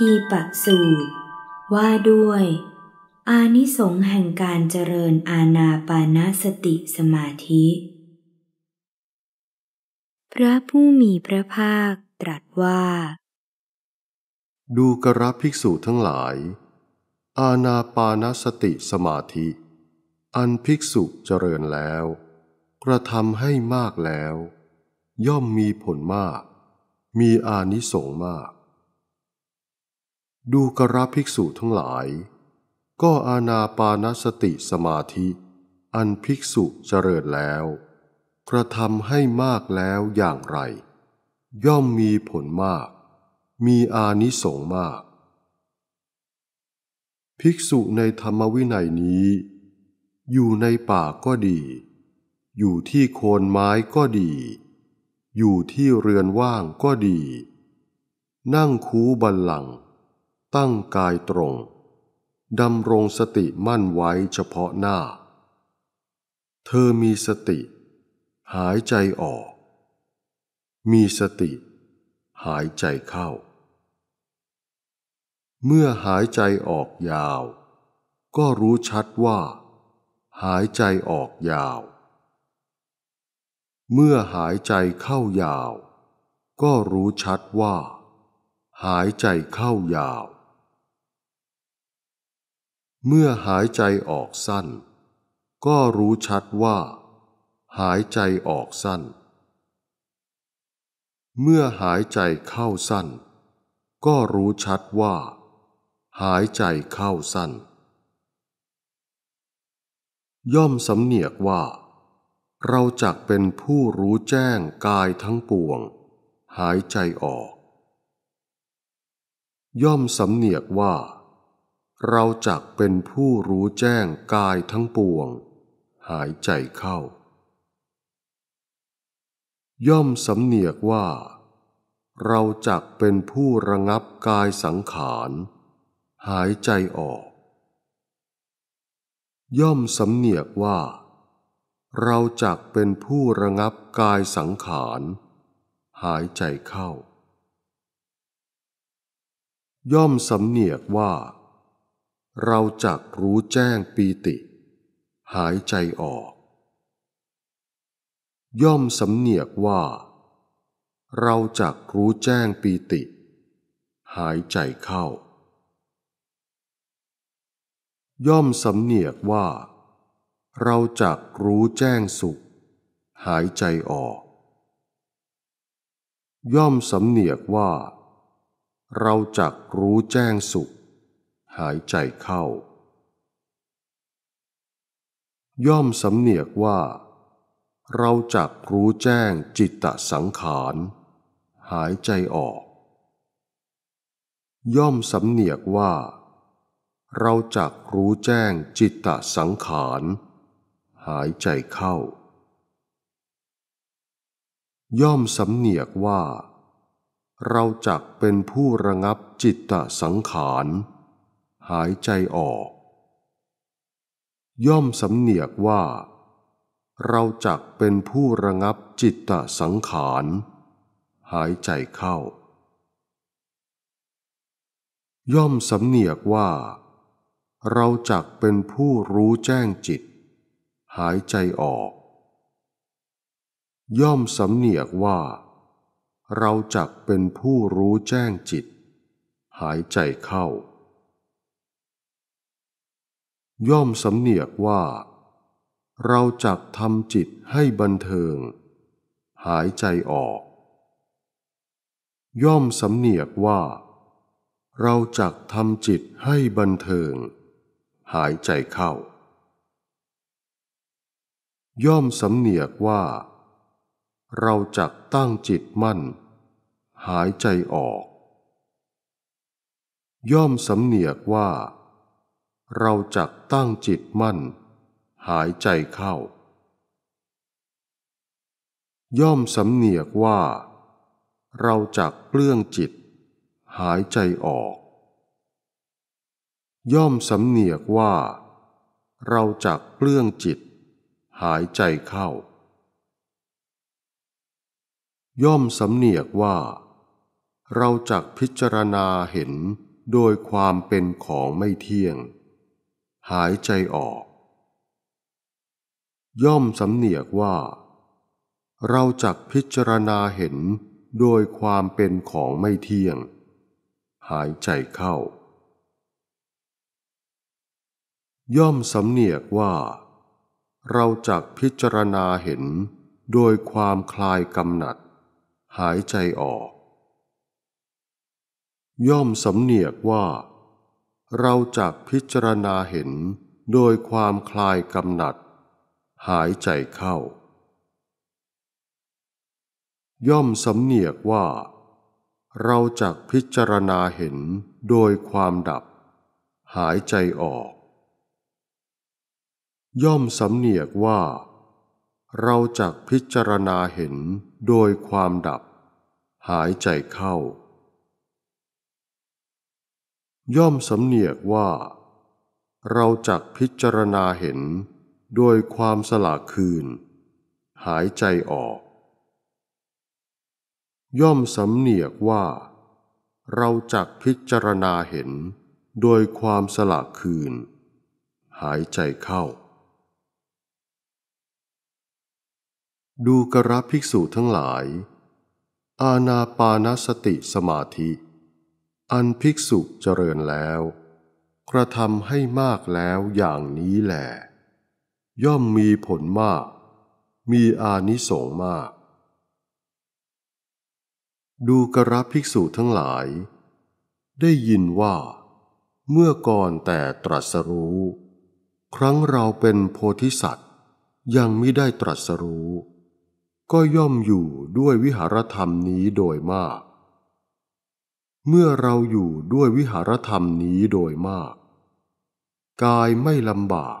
ทีปักสูตรว่าด้วย อานิสงส์แห่งการเจริญอาณาปานาสติสมาธิ พระผู้มีพระภาคตรัสว่า ดูกระภิกษุทั้งหลาย อาณาปานาสติสมาธิ อันภิกษุเจริญแล้ว กระทำให้มากแล้ว ย่อมมีผลมาก มีอานิสงส์มากดูกระภิกษุทั้งหลาย ก็อาณาปานสติสมาธิ อันภิกษุเจริญแล้ว กระทำให้มากแล้วอย่างไร ย่อมมีผลมาก มีอานิสงมาก ภิกษุในธรรมวินัยนี้ อยู่ในป่าก็ดี อยู่ที่โคนไม้ก็ดี อยู่ที่เรือนว่างก็ดี นั่งคูบันหลังตั้งกายตรงดำรงสติมั่นไว้เฉพาะหน้า เธอมีสติ หายใจออก มีสติ หายใจเข้า เมื่อหายใจออกยาว ก็รู้ชัดว่าหายใจออกยาว เมื่อหายใจเข้ายาว ก็รู้ชัดว่าหายใจเข้ายาวเมื่อหายใจออกสั้น ก็รู้ชัดว่า หายใจออกสั้น เมื่อหายใจเข้าสั้น ก็รู้ชัดว่า หายใจเข้าสั้น ย่อมสำเนียกว่า เราจักเป็นผู้รู้แจ้งกายทั้งปวง หายใจออก ย่อมสำเนียกว่าเราจักเป็นผู้รู้แจ้งกายทั้งปวง หายใจเข้า ย่อมสำเนียกว่า เราจักเป็นผู้ระงับกายสังขาร หายใจออก ย่อมสำเนียกว่า เราจักเป็นผู้ระงับกายสังขาร หายใจเข้า ย่อมสำเนียกว่าเราจักรู้แจ้งปีติ หายใจออก ย่อมสำเนียกว่า เราจักรู้แจ้งปีติ หายใจเข้า ย่อมสำเนียกว่า เราจักรู้แจ้งสุข หายใจออก ย่อมสำเนียกว่า เราจักรู้แจ้งสุขหายใจเข้า ย่อมสำเนียกว่า เราจักรู้แจ้งจิตตสังขาร หายใจออก ย่อมสำเนียกว่า เราจักรู้แจ้งจิตตสังขาร หายใจเข้า ย่อมสำเนียกว่า เราจักเป็นผู้ระงับจิตตสังขารหายใจออก ย่อมสำเนียกว่า เราจักเป็นผู้ระงับจิตตสังขาร หายใจเข้า ย่อมสำเนียกว่า เราจักเป็นผู้รู้แจ้งจิต หายใจออก ย่อมสำเนียกว่า เราจักเป็นผู้รู้แจ้งจิต หายใจเข้าย่อมสำเนียกว่า เราจักทำจิตให้บันเทิง หายใจออก ย่อมสำเนียกว่า เราจักทำจิตให้บันเทิง หายใจเข้า ย่อมสำเนียกว่า เราจักตั้งจิตมั่น หายใจออก ย่อมสำเนียกว่าาเราจะตั้งจิตมั่น หายใจเข้า ย่อมสำเนียกว่าเราจักเปลื้องจิต หายใจออก ย่อมสำเนียกว่าเราจักเปลื้องจิต หายใจเข้า ย่อมสำเนียกว่าเราจักพิจารณาเห็นโดยความเป็นของไม่เที่ยงหายใจออก ย่อมสำเนียกว่า เราจักพิจารณาเห็น โดยความเป็นของไม่เที่ยง หายใจเข้า ย่อมสำเนียกว่า เราจักพิจารณาเห็นโดยความคลายกำหนัด หายใจออก ย่อมสำเนียกว่าเราจะพิจารณาเห็นโดยความคลายกำหนัด หายใจเข้า ย่อมสำเนียกว่า เราจะพิจารณาเห็นโดยความดับ หายใจออก ย่อมสำเนียกว่า เราจะพิจารณาเห็นโดยความดับ หายใจเข้าย่อมสำเนียกว่า เราจักพิจารณาเห็นโดยความสลากคืน หายใจออก ย่อมสำเนียกว่า เราจักพิจารณาเห็น โดยความสลากคืน หายใจเข้า ดูกระภิกษุทั้งหลาย อาณาปานสติสมาธิอันภิกษุเจริญแล้ว กระทำให้มากแล้วอย่างนี้แหลย่อมมีผลมาก มีอานิสงส์มาก ดูกระภิกษุทั้งหลาย ได้ยินว่า เมื่อก่อนแต่ตรัสรู้ ครั้งเราเป็นโพธิสัตว์ ยังไม่ได้ตรัสรู้ ก็ย่อมอยู่ด้วยวิหารธรรมนี้โดยมากเมื่อเราอยู่ด้วยวิหารธรรมนี้โดยมาก กายไม่ลำบาก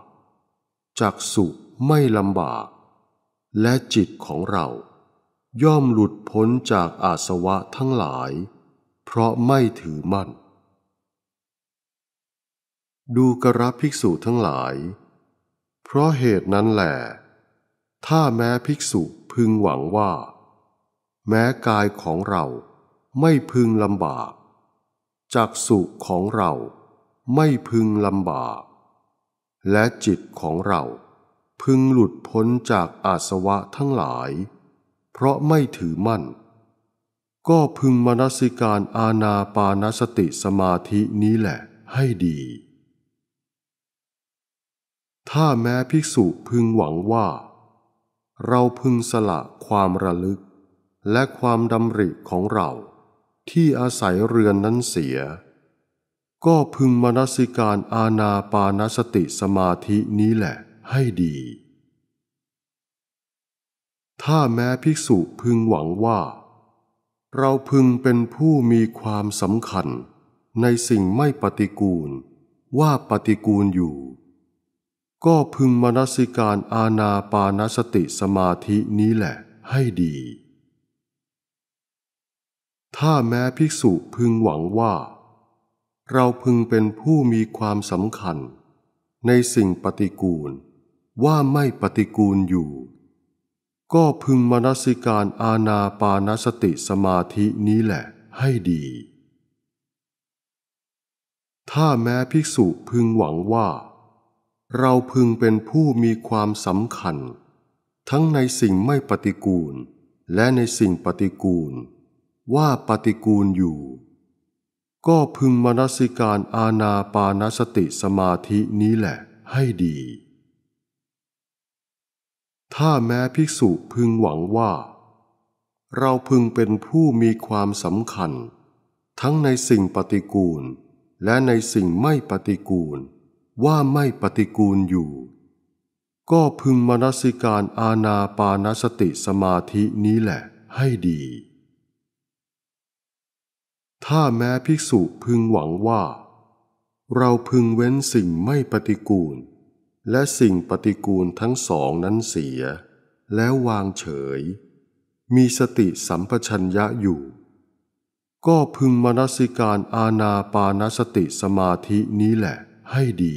จักสุไม่ลำบาก และจิตของเรา ย่อมหลุดพ้นจากอาสวะทั้งหลาย เพราะไม่ถือมั่น ดูกระภิกษุทั้งหลาย เพราะเหตุนั้นแหละถ้าแม้ภิกษุพึงหวังว่า แม้กายของเราไม่พึงลำบากจักสุของเรา ไม่พึงลำบาก และจิตของเรา พึงหลุดพ้นจากอาสวะทั้งหลาย เพราะไม่ถือมั่น ก็พึงมนสิการ อาณาปานสติสมาธินี้แหละ ให้ดี ถ้าแม้ภิกษุพึงหวังว่า เราพึงสละความระลึก และความดำริของเราที่อาศัยเรือนนั้นเสีย ก็พึงมนสิการอาณาปานสติสมาธินี้แหละ ให้ดี ถ้าแม้ภิกษุพึงหวังว่า เราพึงเป็นผู้มีความสำคัญ ในสิ่งไม่ปฏิกูล ว่าปฏิกูลอยู่ ก็พึงมนสิการอาณาปานสติสมาธินี้แหละ ให้ดีถ้าแม้ภิกษุพึงหวังว่า เราพึงเป็นผู้มีความสำคัญ ในสิ่งปฏิกูล ว่าไม่ปฏิกูลอยู่ ก็พึงมนสิการอาณาปานสติสมาธินี้แหละ ให้ดี ถ้าแม้ภิกษุพึงหวังว่า เราพึงเป็นผู้มีความสำคัญ ทั้งในสิ่งไม่ปฏิกูล และในสิ่งปฏิกูลว่าปฏิกูลอยู่ ก็พึงมนสิการอาณาปานสติสมาธินี้แหละให้ดี ถ้าแม้ภิกษุพึงหวังว่า เราพึงเป็นผู้มีความสำคัญ ทั้งในสิ่งปฏิกูล และในสิ่งไม่ปฏิกูล ว่าไม่ปฏิกูลอยู่ ก็พึงมนสิการอาณาปานสติสมาธินี้แหละให้ดีถ้าแม้ภิกษุพึงหวังว่า เราพึงเว้นสิ่งไม่ปฏิกูล และสิ่งปฏิกูลทั้งสองนั้นเสีย แล้ววางเฉย มีสติสัมปชัญญะอยู่ ก็พึงมนสิการอาณาปานสติสมาธินี้แหละให้ดี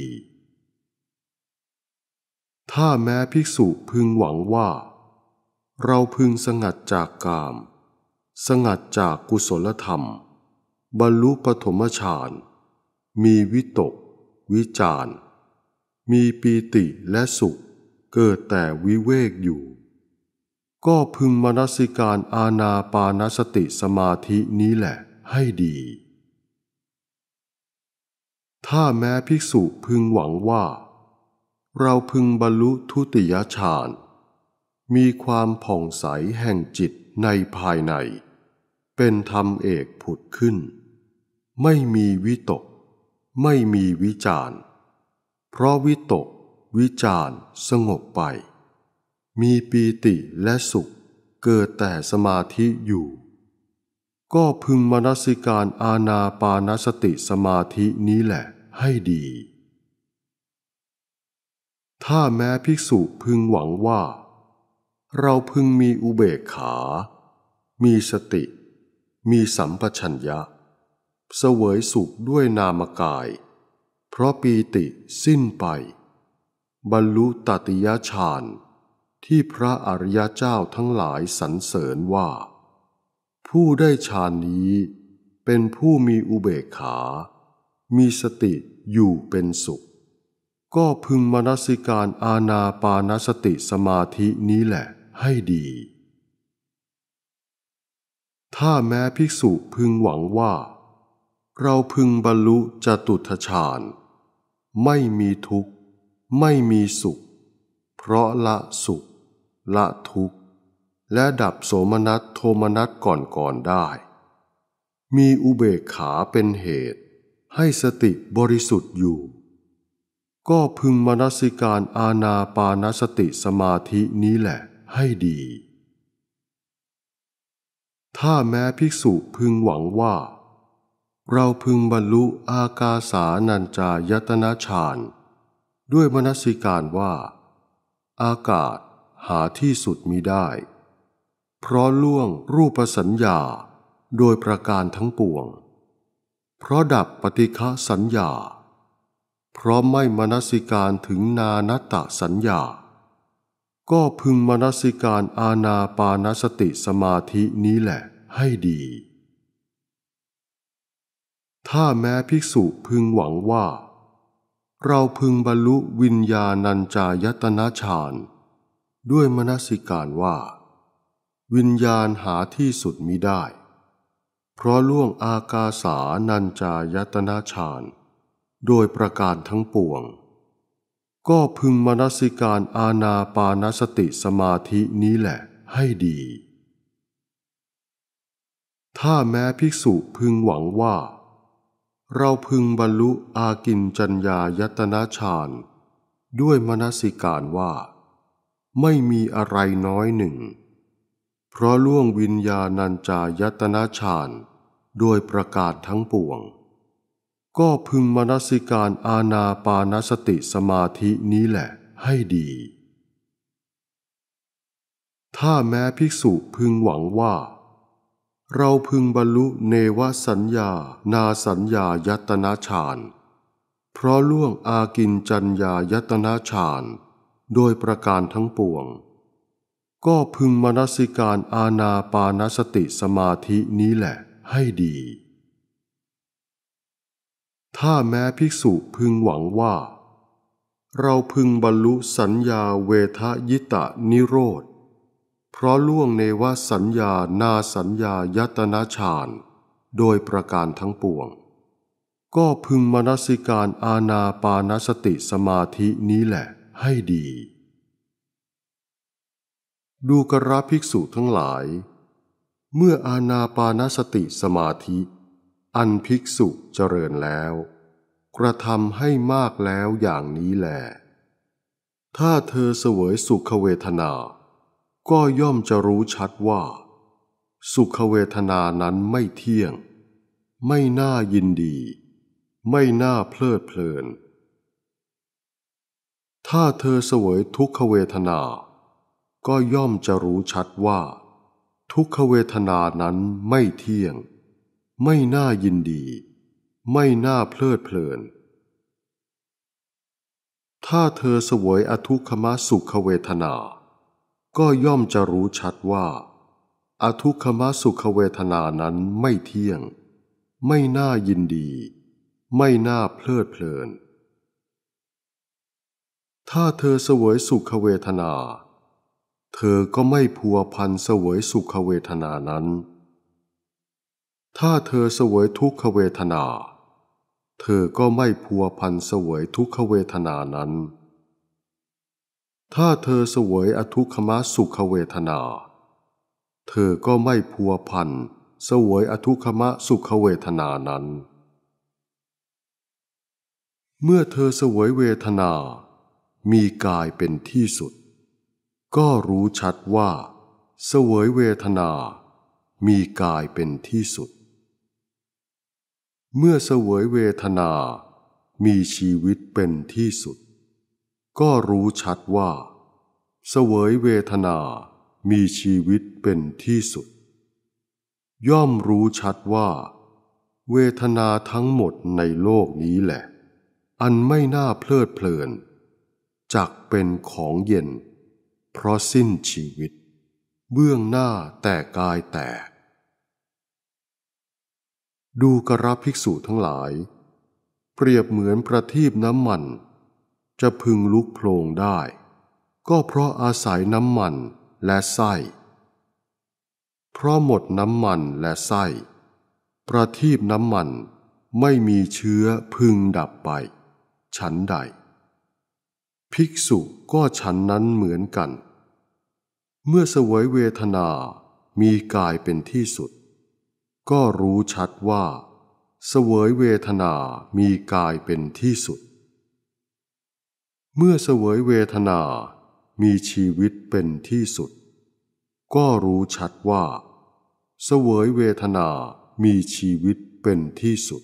ถ้าแม้ภิกษุพึงหวังว่า เราพึงสงัดจากกาม สงัดจากกุศลธรรมบรรลุปฐมฌานมีวิตก วิจารมีปีติและสุข เกิดแต่วิเวกอยู่ ก็พึงมนสิการ อาณาปานสติสมาธินี้แหละให้ดี ถ้าแม้ภิกษุพึงหวังว่า เราพึงบรรลุทุติยฌานมีความผ่องใสแห่งจิตในภายใน เป็นธรรมเอกผุดขึ้นไม่มีวิตก ไม่มีวิจารเพราะวิตก วิจารสงบไป มีปีติและสุขเกิดแต่สมาธิอยู่ ก็พึงมนสิการอาณาปานสติสมาธินี้แหละให้ดี ถ้าแม้ภิกษุพึงหวังว่า เราพึงมีอุเบกขา มีสติ มีสัมปชัญญะเสวยสุขด้วยนามกาย เพราะปีติสิ้นไป บรรลุตติยฌานที่พระอริยเจ้าทั้งหลายสรรเสริญว่า ผู้ได้ฌานนี้เป็นผู้มีอุเบกขา มีสติอยู่เป็นสุข ก็พึงมนสิการอาณาปานสติสมาธินี้แหละให้ดี ถ้าแม้ภิกษุพึงหวังว่าเราพึงบรรลุจตุทฌาน ไม่มีทุกข์ ไม่มีสุข เพราะละสุข ละทุกข์ และดับโสมนัสโทมนัสก่อนก่อนได้ มีอุเบกขาเป็นเหตุ ให้สติบริสุทธิ์อยู่ ก็พึงมนสิการอาณาปานสติสมาธินี้แหละให้ดี ถ้าแม้ภิกษุพึงหวังว่าเราพึงบรรลุอากาสานัญจายตนะฌานด้วยมนสิการว่า อากาศหาที่สุดมิได้ เพราะล่วงรูปสัญญาโดยประการทั้งปวง เพราะดับปฏิฆาสัญญาเพราะไม่มนสิการถึงนานตะสัญญา ก็พึงมนสิการอาณาปานสติสมาธินี้แหละให้ดีถ้าแม้ภิกษุพึงหวังว่า เราพึงบรรลุวิญญาณัญจายตนะฌานด้วยมนสิการว่า วิญญาณหาที่สุดมิได้ เพราะล่วงอากาสานัญจายตนะฌานโดยประการทั้งปวง ก็พึงมนสิการอาณาปานสติสมาธินี้แหละให้ดี ถ้าแม้ภิกษุพึงหวังว่าเราพึงบรรลุอากินจัญญายตนะฌานด้วยมนสิการว่า ไม่มีอะไรน้อยหนึ่ง เพราะล่วงวิญญาณัญจายตนะฌานโดยประกาศทั้งปวง ก็พึงมนสิการอาณาปานสติสมาธินี้แหละให้ดี ถ้าแม้ภิกษุพึงหวังว่าเราพึงบรรลุเนวสัญญา นาสัญญายตนาฌาน เพราะล่วงอากินจัญญายตนาฌานโดยประการทั้งปวง ก็พึงมนสิการอาณาปานสติสมาธินี้แหละให้ดี ถ้าแม้ภิกษุพึงหวังว่า เราพึงบรรลุสัญญาเวทยิตะนิโรธเพราะล่วงเนวสัญญา นาสัญญายตนาฌานโดยประการทั้งปวง ก็พึงมนสิการ อาณาปานสติสมาธินี้แหละให้ดี ดูกระภิกษุทั้งหลาย เมื่ออาณาปานสติสมาธิ อันภิกษุเจริญแล้ว กระทำให้มากแล้วอย่างนี้แหละถ้าเธอเสวยสุขเวทนาก็ย่อมจะรู้ชัดว่า สุขเวทนานั้นไม่เที่ยง ไม่น่ายินดี ไม่น่าเพลิดเพลิน ถ้าเธอเสวยทุกขเวทนา ก็ย่อมจะรู้ชัดว่า ทุกขเวทนานั้นไม่เที่ยง ไม่น่ายินดี ไม่น่าเพลิดเพลิน ถ้าเธอเสวยอทุกขมสุขเวทนาก็ย่อมจะรู้ชัดว่า อทุกขมสุขเวทนานั้นไม่เที่ยง ไม่น่ายินดี ไม่น่าเพลิดเพลิน ถ้าเธอเสวยสุขเวทนา เธอก็ไม่พัวพันเสวยสุขเวทนานั้น ถ้าเธอเสวยทุกขเวทนา เธอก็ไม่พัวพันเสวยทุกขเวทนานั้นถ้าเธอเสวยอทุกขมสุขเวทนา เธอก็ไม่พัวพันเสวยอทุกขมสุขเวทนานั้น เมื่อเธอเสวยเวทนา มีกายเป็นที่สุด ก็รู้ชัดว่าเสวยเวทนามีกายเป็นที่สุด เมื่อเสวยเวทนามีชีวิตเป็นที่สุดก็รู้ชัดว่า เสวยเวทนามีชีวิตเป็นที่สุด ย่อมรู้ชัดว่า เวทนาทั้งหมดในโลกนี้แหละ อันไม่น่าเพลิดเพลิน จักเป็นของเย็น เพราะสิ้นชีวิต เบื้องหน้าแต่กายแตกดูกระภิกษุทั้งหลาย เปรียบเหมือนประทีปน้ำมันจะพึงลุกโพลงได้ ก็เพราะอาศัยน้ำมันและไส้ เพราะหมดน้ำมันและไส้ ประทีปน้ำมันไม่มีเชื้อพึงดับไป ฉันใด ภิกษุก็ฉันนั้นเหมือนกัน เมื่อเสวยเวทนา มีกายเป็นที่สุด ก็รู้ชัดว่า เสวยเวทนา มีกายเป็นที่สุดเมื่อเสวยเวทนามีชีวิตเป็นที่สุด ก็รู้ชัดว่าเสวยเวทนามีชีวิตเป็นที่สุด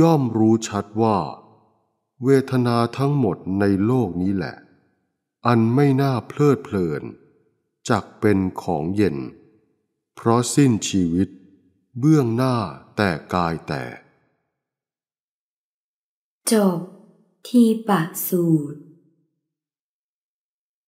ย่อมรู้ชัดว่า เวทนาทั้งหมดในโลกนี้แหละ อันไม่น่าเพลิดเพลิน จักเป็นของเย็น เพราะสิ้นชีวิตเบื้องหน้าแต่กายแต่ จบทีปะสูตร